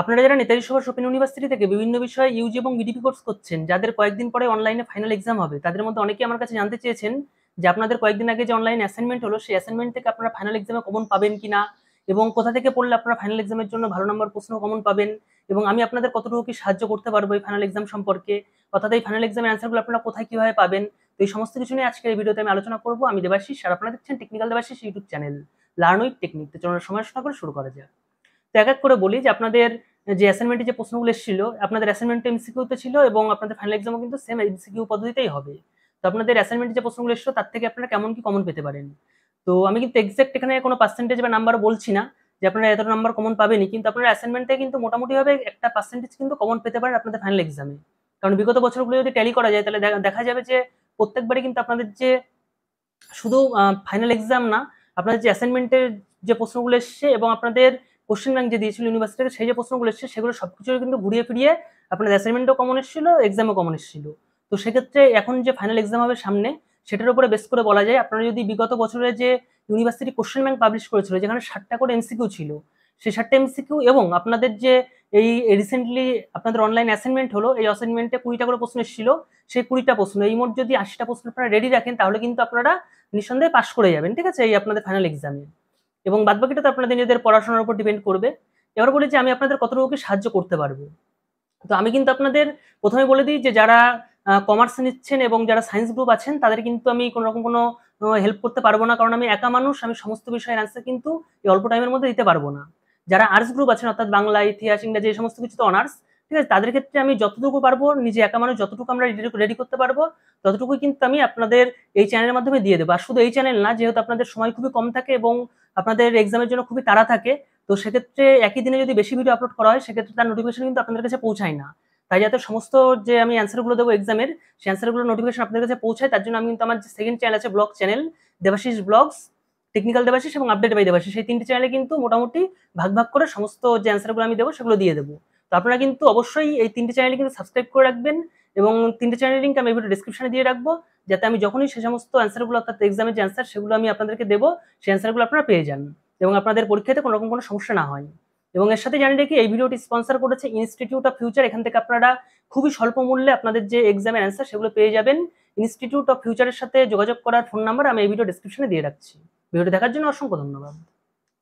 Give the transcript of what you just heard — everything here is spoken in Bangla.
আপনারা যারা নেতাজি সুভাষ ওপেন ইউনিভার্সিটি থেকে বিভিন্ন বিষয়ে ইউজি এবং বিডিপি কোর্স করছেন যাদের কয়েকদিন পরে অনলাইনে ফাইনাল এক্সাম হবে তাদের মধ্যে অনেকেই আমার কাছে জানতে চেয়েছেন যে আপনাদের কয়েকদিন আগে যে অনলাইন অ্যাসাইনমেন্ট হলো সেই অ্যাসাইনমেন্ট থেকে আপনারা ফাইনাল এক্সামে কমন পাবেন কি না এবং কোথা থেকে পড়লে আপনারা ফাইনাল এক্সামের জন্য ভালো নম্বর প্রশ্ন কমন পাবেন এবং আমি আপনাদের কতটুকু কি সাহায্য করতে পারবো এই ফাইনাল এক্সাম সম্পর্কে অর্থাৎ এই ফাইনাল এক্সামের অ্যান্সারগুলো আপনারা কোথায় কীভাবে পাবেন তো এই সমস্ত কিছু নিয়ে আজকের এই ভিডিওতে আমি আলোচনা করবো আমি দেবাশিস আর আপনারা দেখছেন technical Debashis YouTube channel learn with technique তো চলুন সময় করে শুরু করা যায় তো এক এক করে বলি যে আপনাদের যে অ্যাসাইনমেন্টে যে প্রশ্নগুলো এসেছিল আপনাদের অ্যাসাইনমেন্ট এমসিকিউতে ছিল এবং আপনাদের ফাইনাল এক্সামও কিন্তু সেম এমসিকিউ পদ্ধতিতেই হবে তো আপনাদের অ্যাসাইনমেন্টে যে প্রশ্নগুলো এসেছিল তার থেকে আপনারা কেমন কি কমন পেতে পারেন তো আমি কিন্তু এক্সাক্ট এখানে কোনো পার্সেন্টেজ বা নাম্বার বলছি না যে আপনারা এত নাম্বার কমন পাবেনি কিন্তু আপনারা অ্যাসাইনমেন্টে কিন্তু মোটামুটিভাবে একটা পার্সেন্টেজ কিন্তু কমন পেতে পারেন আপনাদের ফাইনাল এক্সামে কারণ বিগত বছরগুলো যদি ট্যালি করা যায় তাহলে দেখা যাবে যে প্রত্যেকবারই কিন্তু আপনাদের যে শুধু ফাইনাল এক্সাম না আপনাদের যে অ্যাসাইনমেন্টের যে প্রশ্নগুলো এসছে এবং আপনাদের কোশ্চেন ব্যাংক যে দিয়েছিল ইউনিভার্সিটিতে সেই যে প্রশ্নগুলো এসেছে সেগুলো সব কিছু কিন্তু ঘুরিয়ে ফিরিয়ে আপনার অ্যাসাইনমেন্টও কমন এসেছিল এক্সামও কমন এসেছিল তো সেক্ষেত্রে এখন যে ফাইনাল এক্সাম হবে সামনে সেটার উপরে বেস করে বলা যায় আপনারা যদি বিগত বছরে যে ইউনিভার্সিটি কোশ্চেন ব্যাংক পাবলিশ করেছিল যেখানে ষাটটা করে এমসিকিউ ছিল সেই ষাটটা এমসিকিউ এবং আপনাদের যে এই রিসেন্টলি আপনাদের অনলাইন অ্যাসাইনমেন্ট হলো এই অ্যাসাইনমেন্টে কুড়িটা করে প্রশ্ন এসেছিল সেই কুড়িটা প্রশ্ন এই মোট যদি আশিটা প্রশ্ন আপনারা রেডি রাখেন তাহলে কিন্তু আপনারা নিঃসন্দেহে পাশ করে যাবেন ঠিক আছে এই আপনাদের ফাইনাল এক্সামে এবং বাদবাকিটা তো আপনাদের নিজেদের পড়াশোনার উপর ডিপেন্ড করবে এবার বলি যে আমি আপনাদের কতটুকু সাহায্য করতে পারবো তো আমি কিন্তু আপনাদের প্রথমে বলে দিই যে যারা কমার্স নিচ্ছেন এবং যারা সায়েন্স গ্রুপ আছেন তাদের কিন্তু আমি কোনো রকম কোনো হেল্প করতে পারবো না কারণ আমি একা মানুষ আমি সমস্ত বিষয়ের অ্যান্সার কিন্তু এই অল্প টাইমের মধ্যে দিতে পারবো না যারা আর্টস গ্রুপ আছেন অর্থাৎ বাংলা ইতিহাস ইংরাজি এই সমস্ত কিছু তো অনার্স ঠিক আছে তাদের ক্ষেত্রে আমি যতটুকু পারবো নিজে একা মানুষ যতটুকু আমরা রেডি করতে পারবো ততটুকুই কিন্তু আমি আপনাদের এই চ্যানেলের মাধ্যমে দিয়ে দেবো আর শুধু এই চ্যানেল না যেহেতু আপনাদের সময় খুবই কম থাকে এবং আপনাদের এক্সামের জন্য খুবই তাড়া থাকে তো সেক্ষেত্রে একই দিনে যদি বেশি ভিডিও আপলোড করা হয় সেক্ষেত্রে তার নোটিফিকেশন কিন্তু আপনাদের কাছে পৌঁছায় না তাই যাতে সমস্ত যে আমি অ্যান্সারগুলো দেবো এক্সামের সেই অ্যান্সারগুলো নোটিফিকেশন আপনাদের কাছে পৌঁছায় তার জন্য আমি কিন্তু আমার যে সেকেন্ড চ্যানেল আছে vlog channel Debashis vlogs technical Debashis এবং আপডেট বাই দেবাশিস সেই তিনটি চ্যানেলে কিন্তু মোটামুটি ভাগ ভাগ করে সমস্ত যে অ্যান্সারগুলো আমি দেবো সেগুলো দিয়ে দেবো তো আপনারা কিন্তু অবশ্যই এই তিনটি চ্যানেলে কিন্তু সাবস্ক্রাইব করে রাখবেন এবং তিনটে চ্যানেল লিঙ্ক আমি এই ভিডিও ডিসক্রিপশনে দিয়ে রাখবো যাতে আমি যখনই সে সমস্ত অ্যান্সারগুলো অর্থাৎ এক্সামের যে অ্যান্সার সেগুলো আমি আপনাদেরকে দেবো সেই অ্যান্সারগুলো আপনারা পেয়ে যান এবং আপনাদের পরীক্ষাতে কোনো রকম কোনো সমস্যা না হয় এবং এর সাথে জানিয়ে রেখে এই ভিডিওটি স্পন্সর করেছে ইনস্টিটিউট অফ ফিউচার এখান থেকে আপনারা খুবই স্বল্প মূল্যে আপনাদের যে এক্সামের অ্যান্সার সেগুলো পেয়ে যাবেন ইনস্টিটিউট অফ ফিউচারের সাথে যোগাযোগ করার ফোন নাম্বার আমি এই ভিডিও ডিসক্রিপশনে দিয়ে রাখছি ভিডিওটি দেখার জন্য অসংখ্য ধন্যবাদ